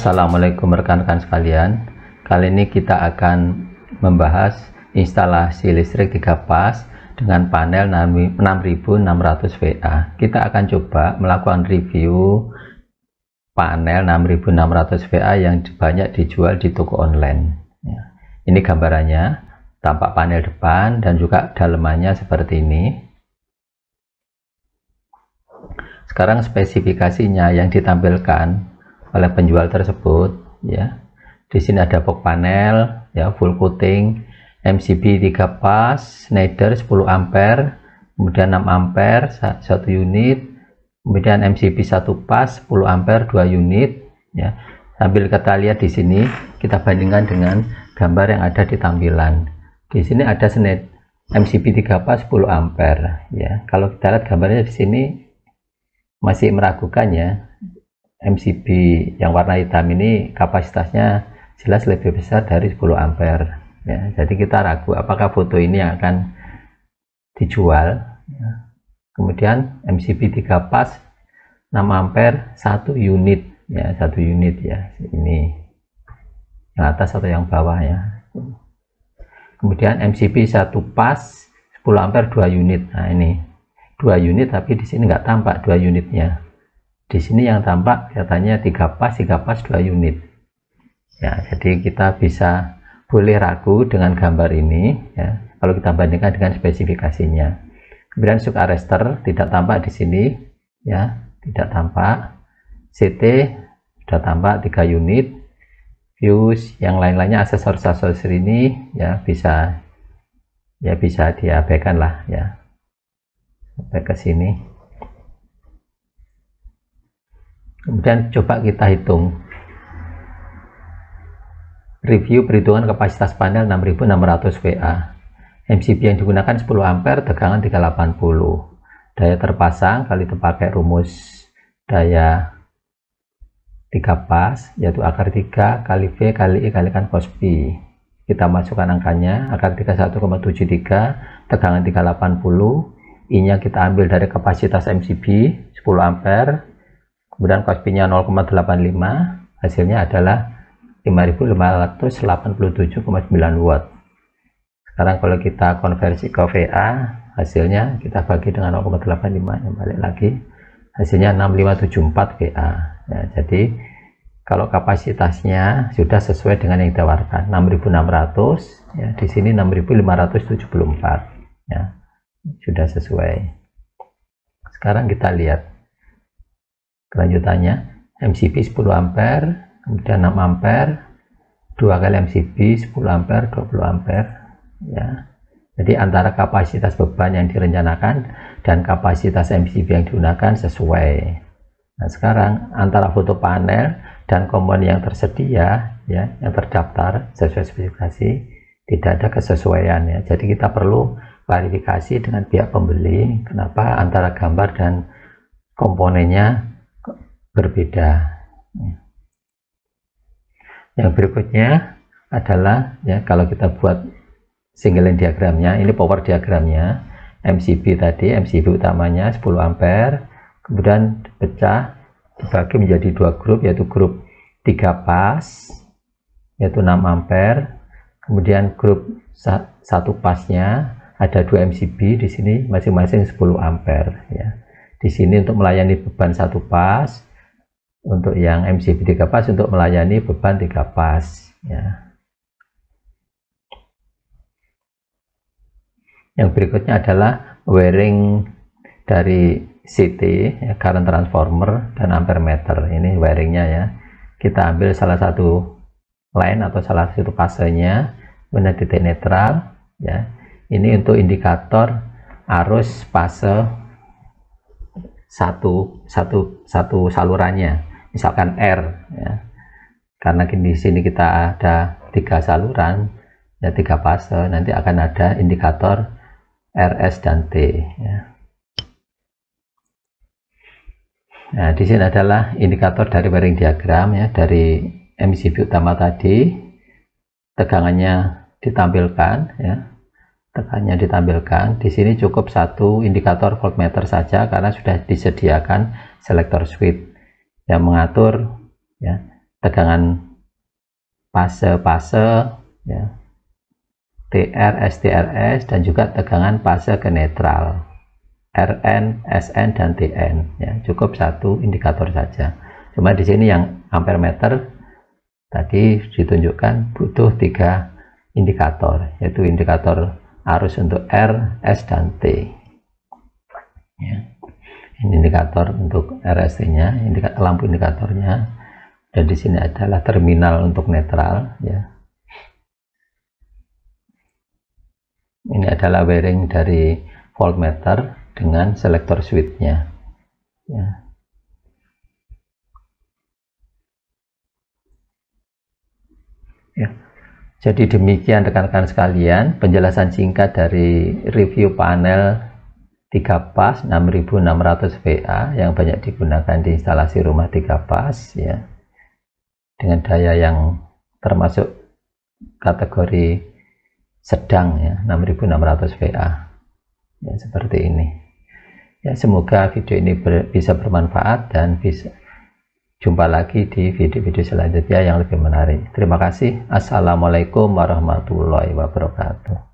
Assalamualaikum rekan-rekan sekalian Kali ini kita akan membahas instalasi listrik 3 pas dengan panel 6600 VA Kita akan coba melakukan review panel 6600 VA yang banyak dijual di toko online ya. Ini gambarannya tampak panel depan dan juga dalemannya seperti ini sekarang spesifikasinya yang ditampilkan oleh penjual tersebut ya di sini ada box panel ya full coating MCB 3 pas Schneider 10 ampere kemudian 6 ampere 1 unit kemudian MCB 1 pas 10 ampere 2 unit ya sambil kita lihat di sini kita bandingkan dengan gambar yang ada di tampilan di sini ada senet MCB 3 pas 10 ampere ya kalau kita lihat gambarnya di sini masih meragukan ya MCB yang warna hitam ini kapasitasnya jelas lebih besar dari 10 ampere ya, jadi kita ragu apakah foto ini akan dijual ya. kemudian MCB 3 pas 6 ampere 1 unit ya satu unit ya ini yang atas atau yang bawah ya kemudian MCB 1 pas 10 ampere 2 unit nah ini 2 unit tapi di sini nggak tampak 2 unitnya di sini yang tampak katanya tiga pas, tiga pas dua unit. Ya, jadi kita bisa boleh ragu dengan gambar ini ya, kalau kita bandingkan dengan spesifikasinya. Kemudian sub arrester tidak tampak di sini ya, tidak tampak. CT sudah tampak tiga unit. Fuse yang lain-lainnya aksesoris-aksesoris ini ya bisa ya bisa diabaikan lah ya sampai ke sini Kemudian coba kita hitung. Review perhitungan kapasitas panel 6600 VA. MCB yang digunakan 10 ampere, tegangan 380. Daya terpasang kali terpakai rumus daya 3 pas, yaitu akar 3 kali V kali I kali kan cos pi. Kita masukkan angkanya, akar 31,73 tegangan 380, I-nya kita ambil dari kapasitas MCB 10 ampere, kemudian cos 0,85 hasilnya adalah 5587,9 watt sekarang kalau kita konversi ke VA hasilnya kita bagi dengan 0,85 yang balik lagi hasilnya 6574 VA ya, jadi kalau kapasitasnya sudah sesuai dengan yang ditawarkan 6600 ya di sini 6574 ya sudah sesuai sekarang kita lihat kelanjutannya MCB 10 ampere kemudian 6 ampere 2 kali MCB 10 ampere 20 ampere ya jadi antara kapasitas beban yang direncanakan dan kapasitas MCB yang digunakan sesuai nah sekarang antara foto panel dan komponen yang tersedia ya yang terdaftar sesuai spesifikasi tidak ada kesesuaian ya jadi kita perlu klarifikasi dengan pihak pembeli kenapa antara gambar dan komponennya berbeda. Ya. Yang berikutnya adalah ya kalau kita buat single line diagramnya, ini power diagramnya MCB tadi, MCB utamanya 10 ampere, kemudian pecah dibagi menjadi dua grup yaitu grup 3 pas yaitu 6 ampere, kemudian grup satu pasnya ada dua MCB di sini masing-masing 10 ampere ya. Di sini untuk melayani beban satu pas, untuk yang MCB 3 pas untuk melayani beban 3 pas ya. Yang berikutnya adalah wiring dari CT, ya, current transformer dan meter Ini wiringnya ya. Kita ambil salah satu line atau salah satu fasenya benar titik netral ya. Ini untuk indikator arus fase satu satu satu salurannya misalkan R ya. karena di sini kita ada tiga saluran ya tiga fase nanti akan ada indikator RS dan T ya. nah di sini adalah indikator dari wiring diagram ya dari MCB utama tadi tegangannya ditampilkan ya tekannya ditampilkan di sini cukup satu indikator voltmeter saja karena sudah disediakan selector switch yang mengatur ya tegangan fase-fase ya TR, STRS dan juga tegangan fase ke netral RN, SN dan TN ya cukup satu indikator saja cuma di sini yang ampere tadi ditunjukkan butuh tiga indikator yaitu indikator arus untuk R, S dan T ya ini indikator untuk RST-nya, indikator, lampu indikatornya. Dan di sini adalah terminal untuk netral, ya. Ini adalah bearing dari voltmeter dengan selektor switch-nya. Ya. ya. Jadi demikian rekan-rekan sekalian penjelasan singkat dari review panel 3 pas 6600 VA yang banyak digunakan di instalasi rumah 3 pas ya dengan daya yang termasuk kategori sedang ya 6600 VA ya seperti ini ya semoga video ini ber, bisa bermanfaat dan bisa jumpa lagi di video-video selanjutnya yang lebih menarik terima kasih assalamualaikum warahmatullahi wabarakatuh